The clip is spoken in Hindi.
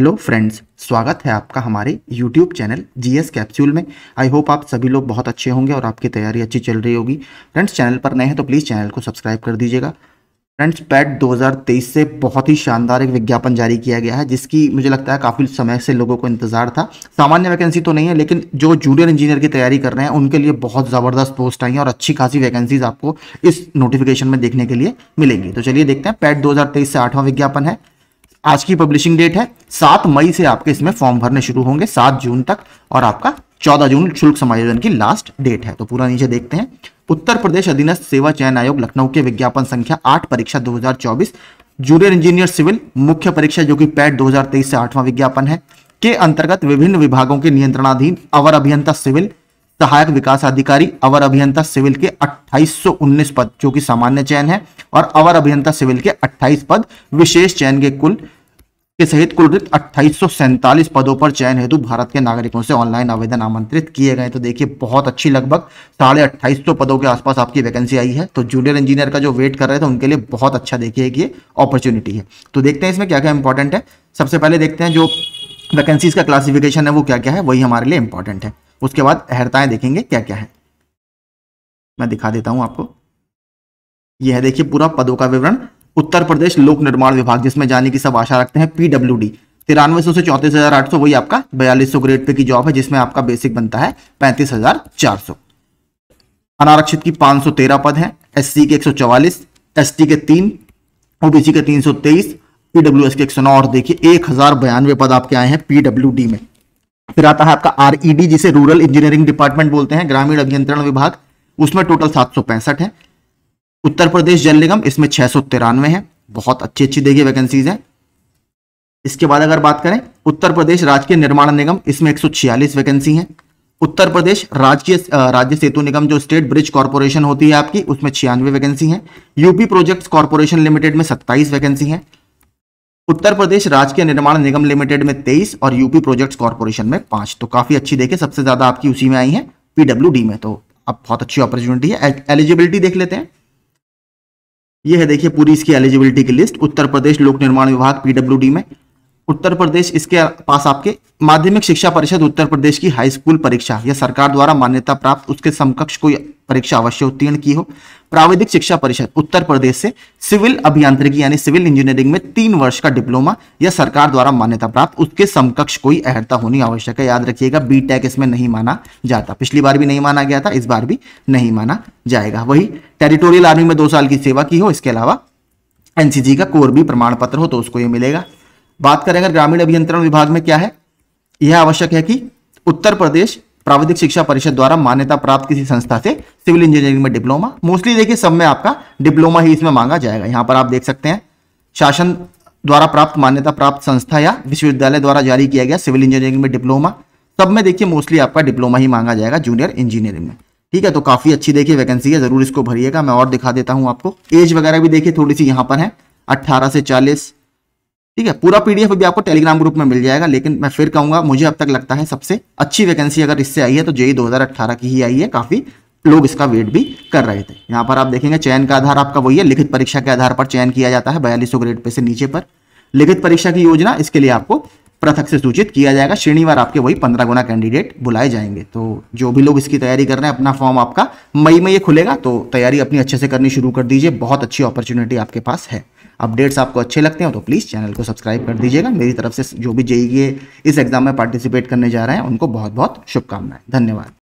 हेलो फ्रेंड्स स्वागत है आपका हमारे यूट्यूब चैनल जीएस कैप्सूल में आई होप आप सभी लोग बहुत अच्छे होंगे और आपकी तैयारी अच्छी चल रही होगी फ्रेंड्स चैनल पर नए हैं तो प्लीज़ चैनल को सब्सक्राइब कर दीजिएगा फ्रेंड्स पैट 2023 से बहुत ही शानदार एक विज्ञापन जारी किया गया है जिसकी मुझे लगता है काफ़ी समय से लोगों को इंतजार था सामान्य वैकेंसी तो नहीं है लेकिन जो जूनियर इंजीनियर की तैयारी कर रहे हैं उनके लिए बहुत ज़बरदस्त पोस्ट आई हैं और अच्छी खासी वैकेंसीज आपको इस नोटिफिकेशन में देखने के लिए मिलेंगी तो चलिए देखते हैं पैट दो से आठवां विज्ञापन है आज की पब्लिशिंग डेट है सात मई से आपके इसमें फॉर्म भरने शुरू होंगे सात जून तक और आपका चौदह जून शुल्क समायोजन की लास्ट डेट है तो पूरा नीचे देखते हैं उत्तर प्रदेश अधीनस्थ सेवा चयन आयोग लखनऊ के विज्ञापन संख्या आठ परीक्षा दो जूनियर इंजीनियर सिविल मुख्य परीक्षा जो की पैट दो से आठवां विज्ञापन है के अंतर्गत विभिन्न विभागों के नियंत्रणाधीन अवर अभियंता सिविल सहायक विकास अधिकारी अवर अभियंता सिविल के 2819 पद जो कि सामान्य चयन है और अवर अभियंता सिविल के 28 पद विशेष चयन के कुल के सहित कुल अट्ठाईस पदों पर चयन हेतु भारत के नागरिकों से ऑनलाइन आवेदन आमंत्रित किए गए तो देखिए बहुत अच्छी लगभग साढ़े अट्ठाईस पदों के आसपास आपकी वैकेंसी आई है तो जूनियर इंजीनियर का जो वेट कर रहे थे तो उनके लिए बहुत अच्छा देखिए ये अपॉर्चुनिटी है तो देखते हैं इसमें क्या क्या इंपॉर्टेंट है सबसे पहले देखते हैं जो वैकेंसीज का क्लासिफिकेशन है वो क्या क्या है वही हमारे लिए इंपॉर्टेंट है उसके बाद अहरताएं देखेंगे क्या क्या है मैं दिखा देता हूं आपको यह है देखिए पूरा पदों का विवरण उत्तर प्रदेश लोक निर्माण विभाग जिसमें जाने की सब आशा रखते हैं पीडब्ल्यू डी तिरानवे सौ से चौंतीस हजार आठ सौ वही आपका बयालीस सौ ग्रेड पे की जॉब है जिसमें आपका बेसिक बनता है पैंतीस हजार चार सौ अनारक्षित की पांच सौ तेरह पद है एस सी के एक सौ चौवालीस टी के तीन ओबीसी के तीन सौ तेईस पीडब्ल्यू e एस के एक सौ नौ और देखिए एक हजार बयानवे पद आपके आए हैं पीडब्ल्यू डी में फिर आता है आपका आरईडी e जिसे रूरल इंजीनियरिंग डिपार्टमेंट बोलते हैं ग्रामीण अभियंत्रण विभाग उसमें टोटल सात सौ पैंसठ है उत्तर प्रदेश जल निगम इसमें छह सौ तिरानवे है बहुत अच्छी अच्छी देखिए वैकेंसीज है इसके बाद अगर बात करें उत्तर प्रदेश राजकीय निर्माण निगम इसमें एक सौ छियालीस वैकेंसी है उत्तर प्रदेश राज्य राज्य सेतु निगम जो स्टेट ब्रिज कॉरपोरेशन होती है आपकी उसमें छियानवे वैकेंसी है यूपी प्रोजेक्ट कॉरपोरेशन लिमिटेड में सत्ताईस वैकेंसी है उत्तर प्रदेश राजकीय निर्माण निगम लिमिटेड में तेईस और यूपी प्रोजेक्ट्स कॉरपोरेशन में पांच तो काफी अच्छी देखे सबसे ज्यादा आपकी उसी में आई है पीडब्ल्यू में तो अब बहुत अच्छी अपॉर्चुनिटी है एलिजिबिलिटी देख लेते हैं ये है देखिए पूरी इसकी एलिजिबिलिटी की लिस्ट उत्तर प्रदेश लोक निर्माण विभाग पीडब्ल्यूडी में उत्तर प्रदेश इसके पास आपके माध्यमिक शिक्षा परिषद उत्तर प्रदेश की हाई स्कूल परीक्षा या सरकार द्वारा मान्यता प्राप्त उसके समकक्ष कोई परीक्षा अवश्य उत्तीर्ण की हो प्राविधिक शिक्षा परिषद उत्तर प्रदेश से सिविल अभियांत्रिकी यानी सिविल इंजीनियरिंग में तीन वर्ष का डिप्लोमा या सरकार द्वारा मान्यता प्राप्त उसके समकक्ष कोई अहर्ता होनी आवश्यक है याद रखिएगा बी इसमें नहीं माना जाता पिछली बार भी नहीं माना गया था इस बार भी नहीं माना जाएगा वही टेरिटोरियल आर्मी में दो साल की सेवा की हो इसके अलावा एनसीजी का कोर भी प्रमाण पत्र हो तो उसको ये मिलेगा बात करें अगर ग्रामीण अभियंत्रण विभाग में क्या है यह आवश्यक है कि उत्तर प्रदेश प्राविधिक शिक्षा परिषद द्वारा मान्यता प्राप्त किसी संस्था से सिविल इंजीनियरिंग में डिप्लोमा मोस्टली देखिए सब में आपका डिप्लोमा ही इसमें मांगा जाएगा यहां पर आप देख सकते हैं शासन द्वारा प्राप्त मान्यता प्राप्त संस्था या विश्वविद्यालय द्वारा जारी किया गया सिविल इंजीनियरिंग में डिप्लोमा सब में देखिए मोस्टली आपका डिप्लोमा ही मांगा जाएगा जूनियर इंजीनियरिंग में ठीक है तो काफी अच्छी देखिए वैकेंसी है जरूर इसको भरिएगा मैं और दिखा देता हूं आपको एज वगैरह भी देखिए थोड़ी सी यहाँ पर है अट्ठारह से चालीस ठीक है पूरा पीडीएफ भी आपको टेलीग्राम ग्रुप में मिल जाएगा लेकिन मैं फिर कहूंगा मुझे अब तक लगता है सबसे अच्छी वैकेंसी अगर इससे आई है तो जेई दो की ही आई है काफी लोग इसका वेट भी कर रहे थे यहाँ पर आप देखेंगे चयन का आधार आपका वही है लिखित परीक्षा के आधार पर चयन किया जाता है बयालीस ग्रेड पे से नीचे पर लिखित परीक्षा की योजना इसके लिए आपको पृथक से सूचित किया जाएगा श्रेणीवार आपके वही पंद्रह गुना कैंडिडेट बुलाए जाएंगे तो जो भी लोग इसकी तैयारी कर रहे हैं अपना फॉर्म आपका मई में ये खुलेगा तो तैयारी अपनी अच्छे से करनी शुरू कर दीजिए बहुत अच्छी अपॉर्चुनिटी आपके पास है अपडेट्स आपको अच्छे लगते हैं तो प्लीज़ चैनल को सब्सक्राइब कर दीजिएगा मेरी तरफ से जो भी जेई e e इस एग्ज़ाम में पार्टिसिपेट करने जा रहे हैं उनको बहुत बहुत शुभकामनाएं धन्यवाद